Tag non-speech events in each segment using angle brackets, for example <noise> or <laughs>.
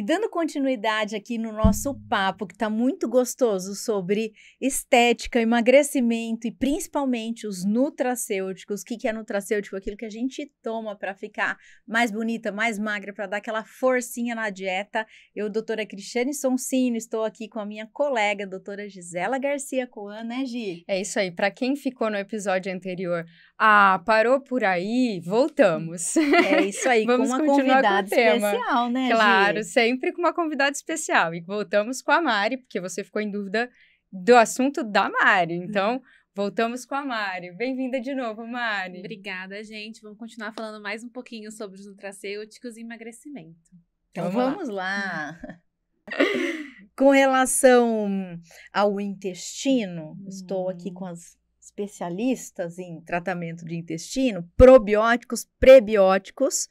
E dando continuidade aqui no nosso papo, que está muito gostoso, sobre estética, emagrecimento e principalmente os nutracêuticos. O que, que é nutracêutico? Aquilo que a gente toma para ficar mais bonita, mais magra, para dar aquela forcinha na dieta. Eu, doutora Cristiane Sonsino, estou aqui com a minha colega, doutora Gisela Garcia Coan, né, Gi? É isso aí. Para quem ficou no episódio anterior, ah, parou por aí, voltamos. É isso aí, <laughs> Vamos com uma convidada com especial, né? Claro, sempre com uma convidada especial. E voltamos com a Mari, porque você ficou em dúvida do assunto da Mari. Hum. Então, voltamos com a Mari. Bem-vinda de novo, Mari. Obrigada, gente. Vamos continuar falando mais um pouquinho sobre os nutracêuticos e emagrecimento. Então, vamos, vamos lá. lá. com relação ao intestino, hum. estou aqui hum. com as especialistas em tratamento de intestino, probióticos, prebióticos.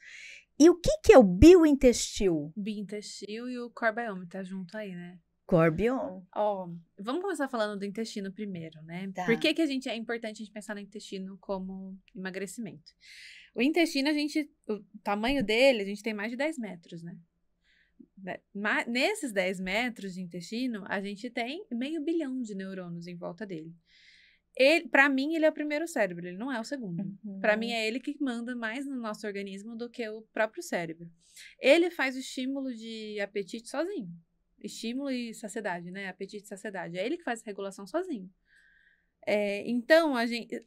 E o que, que é o biointestil? Biointestil e o corbiome tá junto aí, né? Corbiome. Ó, oh, vamos começar falando do intestino primeiro, né? Tá. Por que, que a gente é importante a gente pensar no intestino como emagrecimento? O intestino, a gente, o tamanho dele, a gente tem mais de 10 metros, né? né nesses 10 metros de intestino, a gente tem meio bilhão de neurônios em volta dele ele, para mim, ele é o primeiro cérebro, ele não é o segundo. Uhum. Para mim, é ele que manda mais no nosso organismo do que o próprio cérebro. Ele faz o estímulo de apetite sozinho. Estímulo e saciedade, né? Apetite e saciedade. É ele que faz a regulação sozinho. É, então, a gente.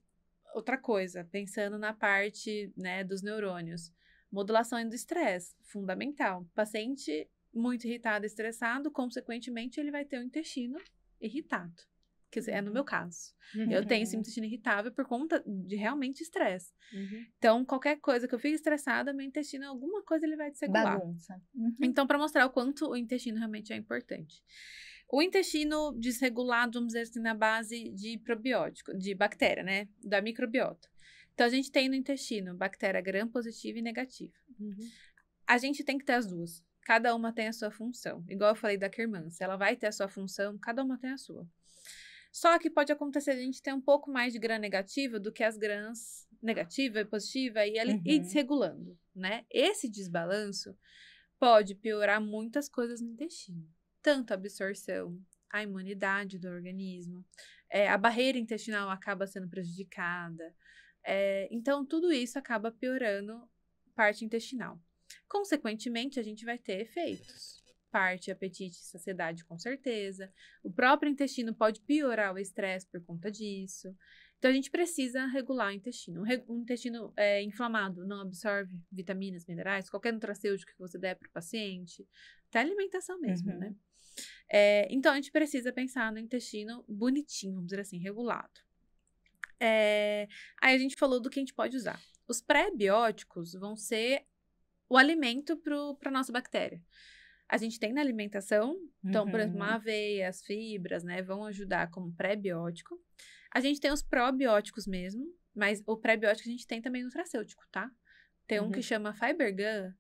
Outra coisa, pensando na parte né, dos neurônios. Modulação do estresse, fundamental. paciente muito irritado, estressado, consequentemente, ele vai ter o intestino irritado. Quer dizer, é no meu caso. Uhum. Eu tenho uhum. intestino irritável por conta de realmente estresse. Uhum. Então, qualquer coisa que eu fique estressada, meu intestino, alguma coisa ele vai desregular. Bagunça. Uhum. Então, para mostrar o quanto o intestino realmente é importante. O intestino desregulado, vamos dizer assim, na base de probiótico, de bactéria, né? Da microbiota. Então, a gente tem no intestino bactéria gram positiva e negativa. Uhum. A gente tem que ter as duas. Cada uma tem a sua função. Igual eu falei da quermance, ela vai ter a sua função, cada uma tem a sua. Só que pode acontecer a gente ter um pouco mais de grã negativa do que as grãs negativa e positiva e, ali, uhum. e desregulando, né? Esse desbalanço pode piorar muitas coisas no intestino. Tanto a absorção, a imunidade do organismo, é, a barreira intestinal acaba sendo prejudicada. É, então, tudo isso acaba piorando parte intestinal. Consequentemente, a gente vai ter efeitos parte apetite e saciedade, com certeza. O próprio intestino pode piorar o estresse por conta disso. Então, a gente precisa regular o intestino. Um intestino é, inflamado não absorve vitaminas, minerais, qualquer nutracêutico que você der para o paciente, até alimentação mesmo, uhum. né? É, então, a gente precisa pensar no intestino bonitinho, vamos dizer assim, regulado. É, aí a gente falou do que a gente pode usar. Os pré-bióticos vão ser o alimento para a nossa bactéria a gente tem na alimentação. Então, uhum. por exemplo, uhum. a aveia, as fibras, né, vão ajudar como pré-biótico. A gente tem os probióticos mesmo, mas o pré-biótico a gente tem também no farmacêutico, tá? Tem um que uhum. chama Fibergan,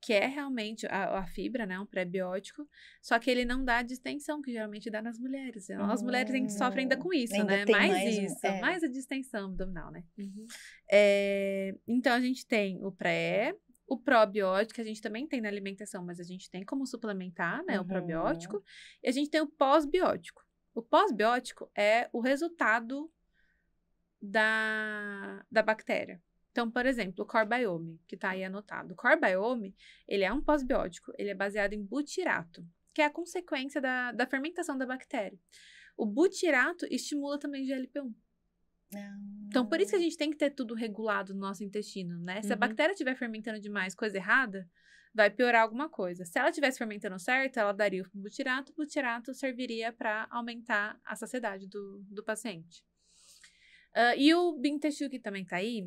que é realmente a, a fibra, né? Um pré-biótico. Só que ele não dá a distensão, que geralmente dá nas mulheres. Uhum. As mulheres a gente sofre ainda hum, com isso, ainda né? Mais, mais, isso, é. mais a distensão abdominal, né? Uhum. É, então a gente tem o pré, o probiótico, que a gente também tem na alimentação, mas a gente tem como suplementar, né? Uhum. O probiótico. E a gente tem o pós-biótico. O pós-biótico é o resultado da, da bactéria. Então, por exemplo, o corbiome, que está aí anotado. O corbiome, ele é um pós-biótico. Ele é baseado em butirato, que é a consequência da, da fermentação da bactéria. O butirato estimula também o GLP-1. Então, por isso que a ah. gente tem que ter tudo regulado no nosso intestino, né? Se uhum. a bactéria estiver fermentando demais coisa errada, vai piorar alguma coisa. Se ela estivesse fermentando certo, ela daria o butirato, o butirato serviria para aumentar a saciedade do, do paciente. Uh, e o bintestil que também está aí,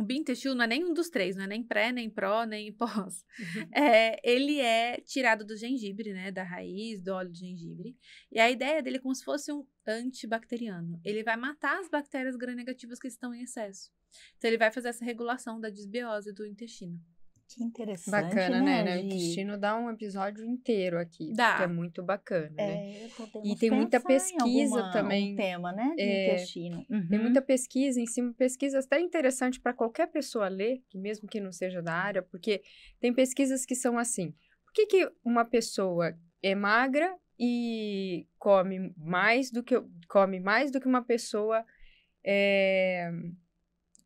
o bintextil não é nenhum dos três, não é nem pré, nem pró, nem <laughs> pós. Uhum. É, ele é tirado do gengibre, né? Da raiz, do óleo de gengibre. E a ideia dele é como se fosse um antibacteriano. Ele vai matar as bactérias gram-negativas que estão em excesso. Então, ele vai fazer essa regulação da desbiose do intestino. Que interessante. Bacana, né? né? né o intestino dá um episódio inteiro aqui. Dá. Que é muito bacana, né? é, né? E tem muita pesquisa alguma, também. Um tema, né? De é, intestino. Uhum. Tem muita pesquisa em cima, pesquisas até interessante para qualquer pessoa ler, mesmo que não seja da área, porque tem pesquisas que são assim. Por que, que uma pessoa é magra e come mais do que come mais do que uma pessoa é,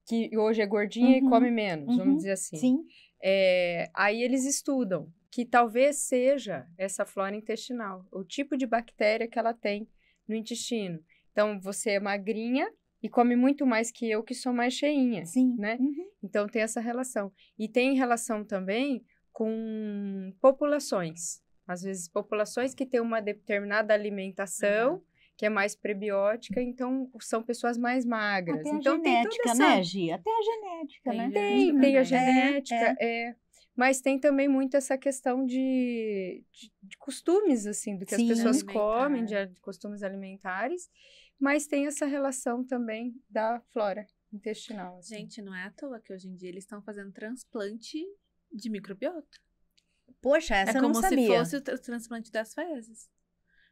que hoje é gordinha uhum, e come menos, uhum, vamos dizer assim. Sim. É, aí eles estudam que talvez seja essa flora intestinal, o tipo de bactéria que ela tem no intestino. Então, você é magrinha e come muito mais que eu, que sou mais cheinha. Sim. Né? Uhum. Então, tem essa relação. E tem relação também com populações. Às vezes, populações que têm uma determinada alimentação. Uhum que é mais prebiótica, então são pessoas mais magras. Até então, a genética, tem essa... né, Gi? Até a genética, tem, né? né? Tem, tem a né? genética, é. é. Mas tem também muito essa questão de, de, de costumes, assim, do que Sim, as pessoas comem, de, de né? costumes alimentares, mas tem essa relação também da flora intestinal. Assim. Gente, não é à toa que hoje em dia eles estão fazendo transplante de microbiota. Poxa, essa é eu não sabia. É como se fosse o transplante das fezes.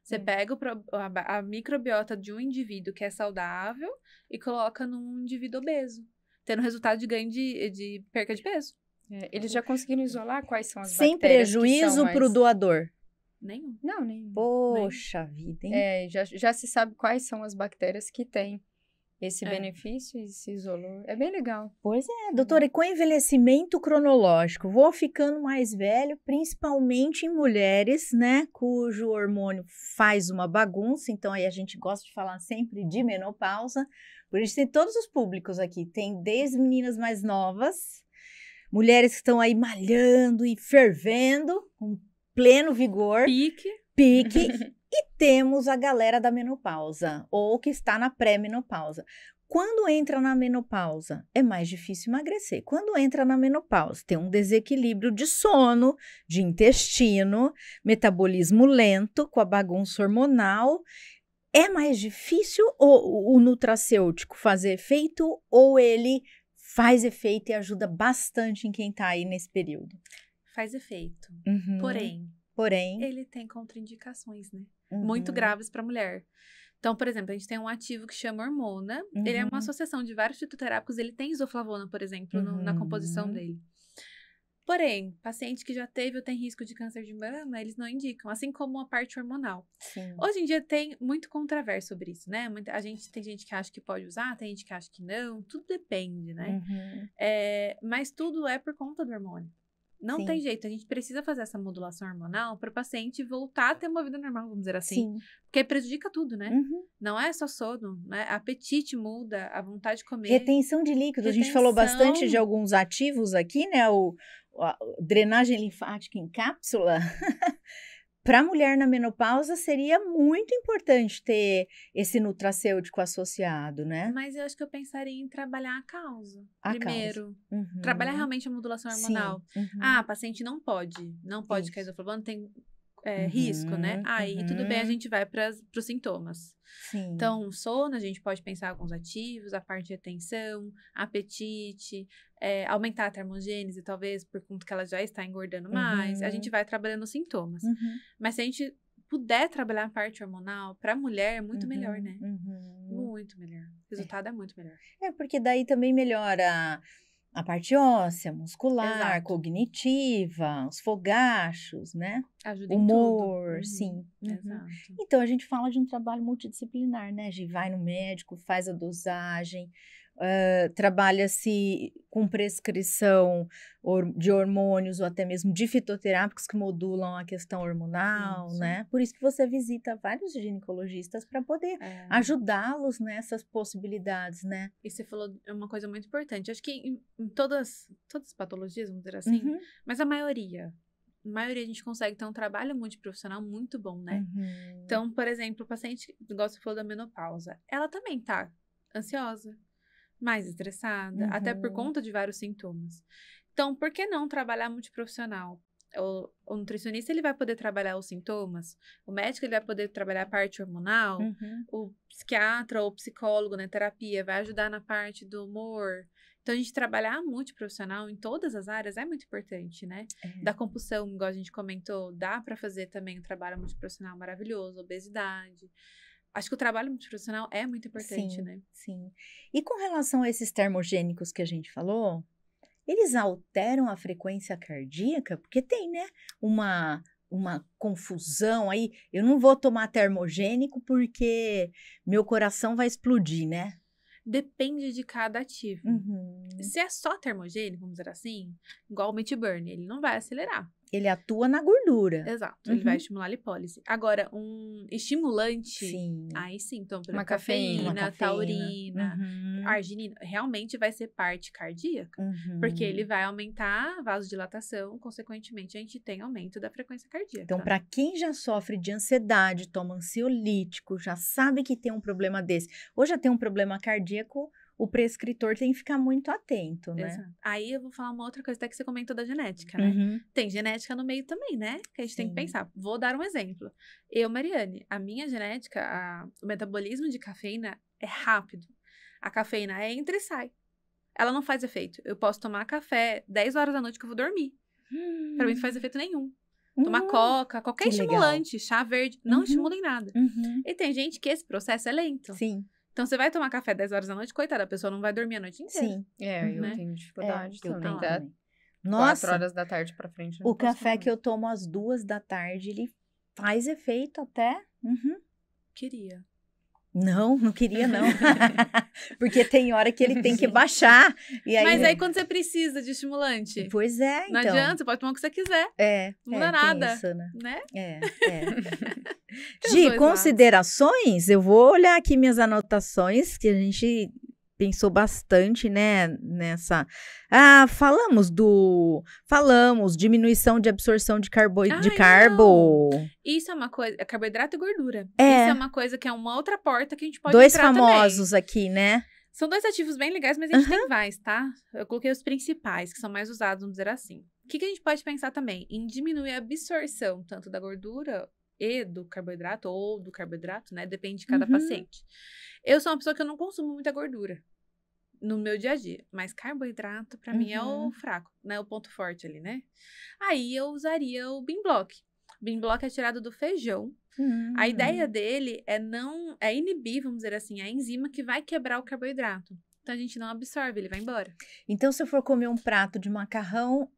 Você hum. pega a, a microbiota de um indivíduo que é saudável e coloca num indivíduo obeso, tendo resultado de ganho de, de perca de peso. É, eles já conseguiram isolar quais são as Sem prejuízo para o mais... doador. Nenhum. Não, nenhum. Poxa nenhum. vida, hein? É, já, já se sabe quais são as bactérias que têm esse é. benefício e se isolou. É bem legal. Pois é, é doutora, e com envelhecimento cronológico, vou ficando mais velho, principalmente em mulheres, né, cujo hormônio faz uma bagunça, então aí a gente gosta de falar sempre de menopausa. Por isso tem todos os públicos aqui, tem desde meninas mais novas, mulheres que estão aí malhando e fervendo, com pleno vigor. Pique. Pique. <laughs> E temos a galera da menopausa, ou que está na pré-menopausa. Quando entra na menopausa, é mais difícil emagrecer. Quando entra na menopausa, tem um desequilíbrio de sono, de intestino, metabolismo lento, com a bagunça hormonal. É mais difícil o, o nutracêutico fazer efeito ou ele faz efeito e ajuda bastante em quem está aí nesse período? Faz efeito. Uhum. Porém, Porém. Ele tem contraindicações, né? Uhum. Muito graves para mulher. Então, por exemplo, a gente tem um ativo que chama hormona. Uhum. Ele é uma uhum. associação de vários fitoterápicos. Ele tem isoflavona, por exemplo, uhum. no, na composição uhum. dele. Porém, paciente que já teve ou tem risco de câncer de mama, eles não indicam, assim como a parte hormonal. Sim. Hoje em dia tem muito controverso sobre isso, né? a gente tem gente que acha que pode usar, tem gente que acha que não, tudo depende, né? Uhum. É, mas tudo é por conta do hormônio. Não Sim. tem jeito, a gente precisa fazer essa modulação hormonal para o paciente voltar a ter uma vida normal, vamos dizer assim. Sim. Porque prejudica tudo, né? Uhum. Não é só sono, né? Apetite muda, a vontade de comer. Retenção de líquido, Retenção... a gente falou bastante de alguns ativos aqui, né? O, a drenagem linfática em cápsula. <laughs> para a mulher na menopausa seria muito importante ter esse nutracêutico associado, né? Mas eu acho que eu pensaria em trabalhar a causa. A primeiro. Causa. Uhum. Trabalhar realmente a modulação hormonal. Uhum. Ah, a paciente não pode. Não pode cair do plano, tem é, uhum. risco, né? Aí tudo bem, a uhum. gente vai para os sintomas. Sim. Então, sono, a gente pode pensar alguns ativos, a parte de atenção, apetite, é, aumentar a termogênese, talvez, por conta que ela já está engordando mais. Uhum. A gente uhum. vai trabalhando os sintomas. Uhum. Mas se a gente puder trabalhar a parte hormonal, para a mulher é muito uhum. melhor, né? Uhum. Muito melhor. O resultado é. é muito melhor. É, porque daí também melhora a parte óssea, muscular, Exato. cognitiva, os fogachos, né? Ajuda Humor, uhum. sim. Uhum. Então a gente fala de um trabalho multidisciplinar, né? A gente vai no médico, faz a dosagem, uh, trabalha-se com prescrição de hormônios ou até mesmo de fitoterápicos que modulam a questão hormonal, sim, sim. né? Por isso que você visita vários ginecologistas para poder é. ajudá-los nessas possibilidades, né? E você falou é uma coisa muito importante. Acho que em, em todas, todas as patologias, vamos dizer assim, uhum. mas a maioria, a maioria a gente consegue ter um trabalho multiprofissional muito bom, né? Uhum. Então, por exemplo, o paciente, igual você falou da menopausa, ela também tá ansiosa, mais estressada, uhum. até por uhum. conta de vários sintomas. Então, por que não trabalhar multiprofissional? O, o, nutricionista ele vai poder trabalhar os sintomas, o médico ele vai poder trabalhar a parte hormonal, uhum. o psiquiatra ou psicólogo na né, terapia vai ajudar na parte do humor. Então, a gente trabalhar multiprofissional em todas as áreas é muito importante, né? É. Da compulsão, igual a gente comentou, dá para fazer também um trabalho multiprofissional maravilhoso, obesidade. Acho que o trabalho multiprofissional é muito importante, sim, né? Sim. E com relação a esses termogênicos que a gente falou, eles alteram a frequência cardíaca? Porque tem, né? Uma, uma confusão aí. Eu não vou tomar termogênico porque meu coração vai explodir, né? Depende de cada ativo. Uhum. Se é só termogênico, vamos dizer assim, igual o Burn, ele não vai acelerar. Ele atua na gordura. Exato. Uhum. Ele vai uhum. estimular a lipólise. Agora, um estimulante. Sim. Aí sim, então, por exemplo, cafeína, uma cafeína, taurina, uhum. arginina, realmente vai ser parte cardíaca. Uhum. Porque ele vai aumentar a vasodilatação, consequentemente, a gente tem aumento da frequência cardíaca. Então, para quem já sofre de ansiedade, toma ansiolítico, já sabe que tem um problema desse, ou já tem um problema cardíaco o prescritor tem que ficar muito atento, né? Exato. Aí eu vou falar uma outra coisa, até que você comentou da genética, né? Uhum. Tem genética no meio também, né? Que a gente Sim. tem que pensar. Vou dar um exemplo. Eu, Mariane, a minha genética, a, o metabolismo de cafeína é rápido. A cafeína é entra e sai. Ela não faz efeito. Eu posso tomar café 10 horas da noite que eu vou dormir. Hum. Pra mim não faz hum. efeito nenhum. Tomar hum. coca, qualquer que estimulante, legal. chá verde, não uhum. estimula em nada. Uhum. E tem gente que esse processo é lento. Sim. Então você vai tomar café 10 horas da noite, coitada, a pessoa não vai dormir a noite inteira. Sim. É, eu né? tenho é, dificuldade é, também. Eu tenho Nossa, 4 horas da tarde para frente. O café que eu tomo às duas da tarde, ele faz efeito até. Uhum. Queria. Não, não queria não. <laughs> <laughs> Porque tem hora que ele tem que baixar. E aí... Mas aí quando você precisa de estimulante. Pois é, então. Não adianta, você pode tomar o que você quiser. É. Não é, muda nada. Isso, né? né? É, é. <laughs> Gi, considerações? Eu vou olhar aqui minhas anotações, que a gente pensou bastante, né, nessa. Ah, falamos do, falamos diminuição de absorção de carbo, de carbo. Não. Isso é uma coisa, é carboidrato e gordura. É. Isso é uma coisa que é uma outra porta que a gente pode Dois famosos também. aqui, né? São dois ativos bem legais, mas a gente uhum. tem mais, tá? Eu coloquei os principais, que são mais usados, vamos dizer assim. O que, que a gente pode pensar também? Em diminuir a absorção, tanto da gordura e do carboidrato, ou do carboidrato, né? Depende de cada uhum. paciente. Eu sou uma pessoa que eu não consumo muita gordura no meu dia a dia. Mas carboidrato, para uhum. mim, é o uhum. fraco, né? O ponto forte ali, né? Aí eu usaria o Bean Block. Bean Block é tirado do feijão. Uhum. A ideia hum. dele é não é inibir, vamos dizer assim, a enzima que vai quebrar o carboidrato. Então a gente não absorve, ele vai embora. Então, se eu for comer um prato de macarrão,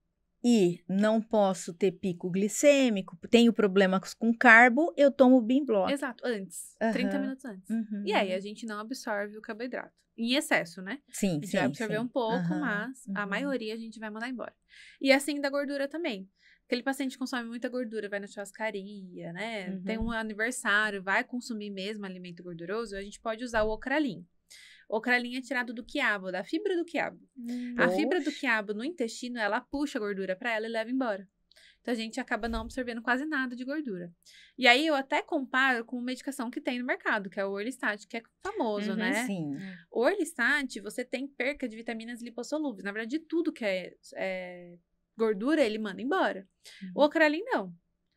e não posso ter pico glicêmico, tenho problemas com carbo, eu tomo bimblock. Exato, antes, uhum. 30 minutos antes. Uhum. E aí uhum. a gente não absorve o carboidrato. Em excesso, né? Sim, sim. vai absorver sim. um pouco, uhum. mas a uhum. maioria a gente vai mandar embora. E assim da gordura também. Aquele paciente consome muita gordura, vai na churrascaria, né? Tem uhum. um aniversário, vai consumir mesmo alimento gorduroso, a gente pode usar o ocralin. Ocralinha é tirado do quiabo, da fibra do quiabo. Hum, a fibra do quiabo no intestino, ela puxa a gordura para ela e leva embora. Então a gente acaba não absorvendo quase nada de gordura. E aí eu até comparo com medicação que tem no mercado, que é o Orlistat, que é famoso, uhum, né? Sim. O Orlistat, você tem perca de vitaminas lipossolúveis. Na verdade, tudo que é, é gordura, ele manda embora. Uhum. O Ocralin não.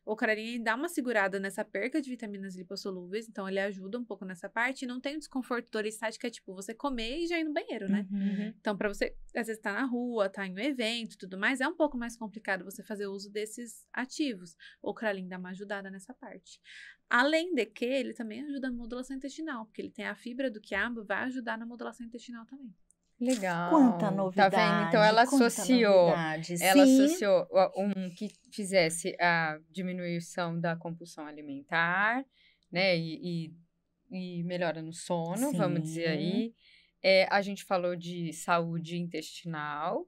O caraline dá uma segurada nessa perca de vitaminas lipossolúveis, então ele ajuda um pouco nessa parte. E não tem o desconforto, dor estática, é tipo você comer e já ir no banheiro, né? Uhum. Então, para você, às vezes, tá na rua, tá em um evento tudo mais, é um pouco mais complicado você fazer uso desses ativos. O caraline dá uma ajudada nessa parte. Além de que ele também ajuda na modulação intestinal, porque ele tem a fibra do quiabo, vai ajudar na modulação intestinal também. Legal. Quanta novidade. Tá vendo? Então ela associou, ela Sim. associou um que fizesse a diminuição da compulsão alimentar, né? E, e, e melhora no sono, Sim. vamos dizer aí. É, a gente falou de saúde intestinal,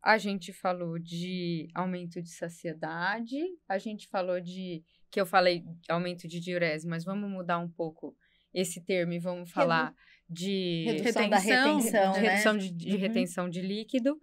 a gente falou de aumento de saciedade, a gente falou de que eu falei aumento de diurese, mas vamos mudar um pouco esse termo e vamos falar de redução retenção, retenção, de, né? de, de uhum. retenção de líquido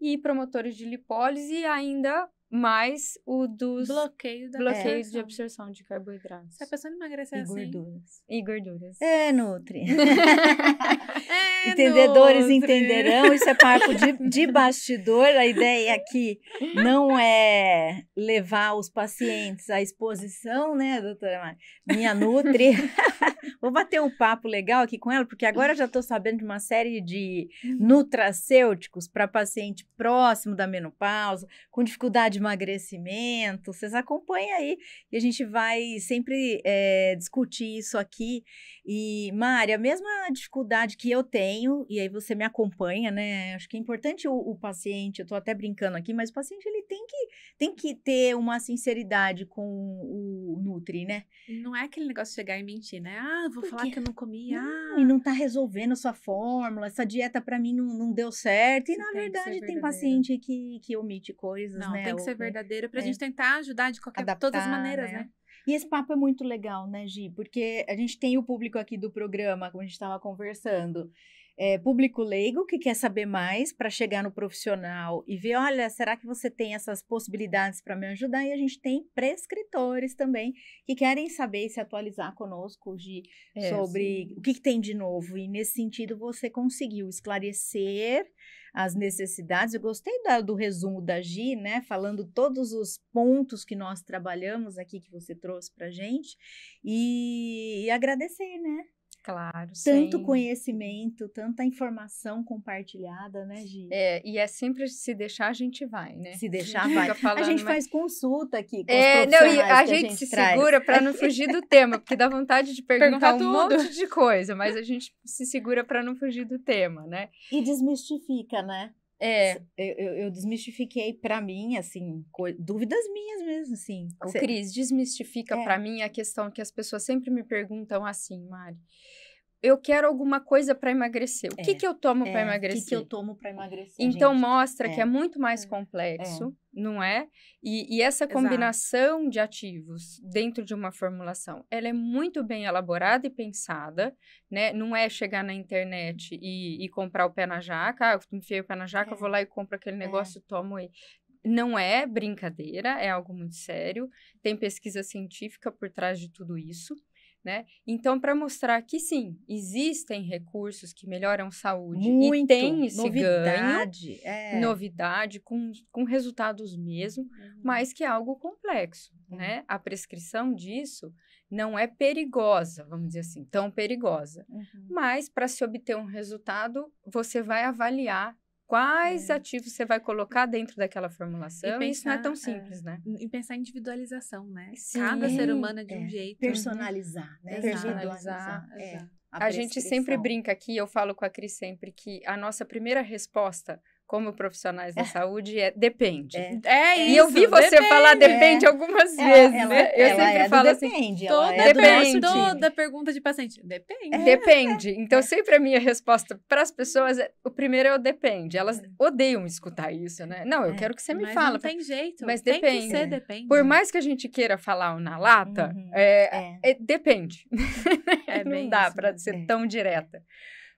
e promotores de lipólise e ainda mais o dos bloqueio da bloqueios de absorção de carboidratos. Se a pessoa emagrecer e assim? Gorduras. E gorduras. É, nutre. <laughs> É, Entendedores Nutri. entenderão, isso é papo de, de <laughs> bastidor. A ideia aqui não é levar os pacientes à exposição, né, doutora Mari? Minha Nutri. <laughs> Vou bater um papo legal aqui com ela, porque agora já estou sabendo de uma série de uhum. nutracêuticos para paciente próximo da menopausa, com dificuldade de emagrecimento. Vocês acompanhem aí e a gente vai sempre é, discutir isso aqui. E, Mari, a mesma dificuldade que eu tenho, e aí você me acompanha, né? Acho que é importante o, o paciente, eu tô até brincando aqui, mas o paciente ele tem que, tem que ter uma sinceridade com o, Nutri, né? Não é aquele negócio de chegar e mentir, né? Ah, vou Por falar quê? que eu não comi, não, ah. E não tá resolvendo sua fórmula, essa dieta para mim não, não deu certo. E na verdade tem paciente que, que omite coisas, não, né? Tem que ser verdadeiro pra é. gente tentar ajudar de qualquer Adaptar, todas as maneiras, né? né? E esse papo é muito legal, né, Gi? Porque a gente tem o público aqui do programa, como a gente estava conversando é, público leigo que quer saber mais para chegar no profissional e ver, olha, será que você tem essas possibilidades para me ajudar? E a gente tem prescritores também que querem saber e se atualizar conosco de, é, sobre sim. o que, que tem de novo. E nesse sentido você conseguiu esclarecer as necessidades. Eu gostei da, do resumo da Gi, né? Falando todos os pontos que nós trabalhamos aqui que você trouxe para gente e, e agradecer, né? Claro, Tanto conhecimento, tanta informação compartilhada, né, Gi? É, e é sempre se deixar, a gente vai, né? Se <laughs> deixar, vai. a gente faz consulta aqui com é, não, e a, gente, gente se traz. segura para não <laughs> fugir do tema, porque dá vontade de perguntar, perguntar um tudo. monte de coisa, mas a gente se segura para não fugir do tema, né? E desmistifica, né? É. Eu, eu desmistifiquei para mim, assim, dúvidas minhas mesmo, assim. O Cris, desmistifica é. para mim a questão que as pessoas sempre me perguntam assim, Mari eu quero alguma coisa para emagrecer. O é, que, que eu tomo é, para emagrecer? O que, que eu tomo para emagrecer? Então gente, mostra é, que é muito mais é, complexo, é. não é? E, e essa combinação Exato. de ativos dentro de uma formulação, ela é muito bem elaborada e pensada, né? Não é chegar na internet e, e comprar o pé na jaca, ah, eu enfiei o pé na jaca, é. vou lá e compro aquele negócio, tomo e não é brincadeira, é algo muito sério. Tem pesquisa científica por trás de tudo isso. Né? Então, para mostrar que sim, existem recursos que melhoram saúde Muito. e tem esse novidade, ganho, é. novidade com, com resultados mesmo, uhum. mas que é algo complexo, uhum. né? A prescrição disso não é perigosa, vamos dizer assim, tão perigosa, uhum. mas para se obter um resultado, você vai avaliar quais é. ativos você vai colocar dentro daquela formulação. E pensar, isso não é tão é, simples, né? E pensar em individualização, né? Sim, Cada ser humano é de um é. jeito. Personalizar, né? Uhum. Personalizar. A, é. a gente sempre brinca aqui, eu falo com a Cris sempre, que a nossa primeira resposta como profissionais da é. saúde é depende. É, é isso. É e eu vi você depende. falar depende é. algumas vezes, ela, né? Eu sempre é falo assim, depende, é depende. toda pergunta de paciente, depende. Depende. Então sempre a minha resposta para as pessoas é o primeiro é o depende. Elas odeiam escutar isso, né? Não, eu quero que você me mas fale. Não tem jeito. Mas tem depende. Ser, depende. Por mais que a gente queira falar na lata, uhum. depende. <laughs> não dá para né? ser tão direta.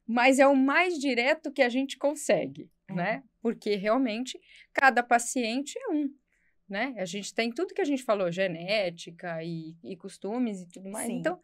Mas é o mais direto que a gente consegue é. né? Porque realmente cada paciente é um, né? A gente tem tudo que a gente falou, genética e, e costumes e tudo mais. Sim. Então,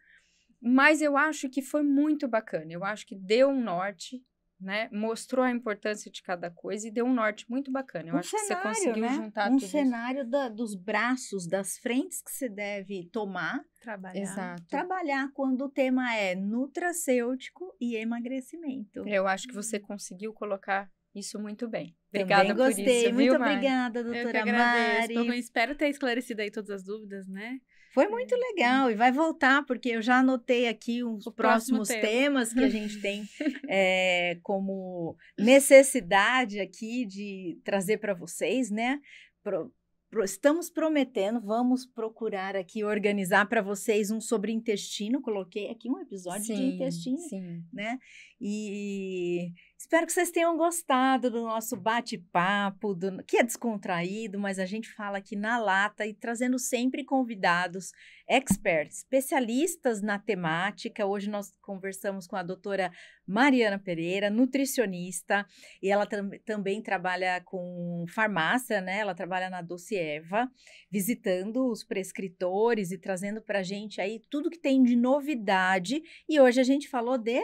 mas eu acho que foi muito bacana. Eu acho que deu um norte, né? Mostrou a importância de cada coisa e deu um norte muito bacana. Eu um acho cenário, que você conseguiu né? juntar um tudo. Um cenário da, dos braços, das frentes que se deve tomar. Trabalhar. Exato. Trabalhar quando o tema é nutracêutico e emagrecimento. Eu acho que você conseguiu colocar isso muito bem. Obrigada Também gostei. por isso. Muito obrigada, doutora Eu que agradeço. Mari. Bom, espero ter esclarecido aí todas as dúvidas, né? Foi muito legal e vai voltar, porque eu já anotei aqui os próximos tema. temas que a gente tem é, <laughs> como necessidade aqui de trazer para vocês, né? Pro, pro, estamos prometendo, vamos procurar aqui organizar para vocês um sobre intestino. Coloquei aqui um episódio sim, de intestino, sim. né? E espero que vocês tenham gostado do nosso bate-papo, do... que é descontraído, mas a gente fala aqui na lata e trazendo sempre convidados experts, especialistas na temática. Hoje nós conversamos com a doutora Mariana Pereira, nutricionista, e ela tam também trabalha com farmácia, né? Ela trabalha na Doce Eva, visitando os prescritores e trazendo para a gente aí tudo que tem de novidade. E hoje a gente falou de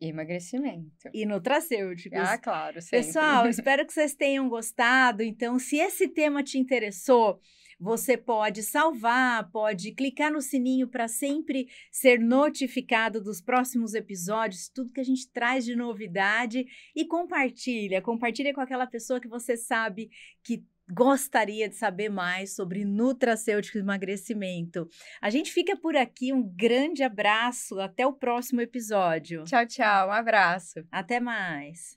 emagrecimento. E nutracêuticos. Ah, claro, sempre. Pessoal, espero que vocês tenham gostado. Então, se esse tema te interessou, você pode salvar, pode clicar no sininho para sempre ser notificado dos próximos episódios, tudo que a gente traz de novidade e compartilha, compartilha com aquela pessoa que você sabe que gostaria de saber mais sobre nutracêutico emagrecimento. A gente fica por aqui, um grande abraço, até o próximo episódio. Tchau, tchau, um abraço. Até mais.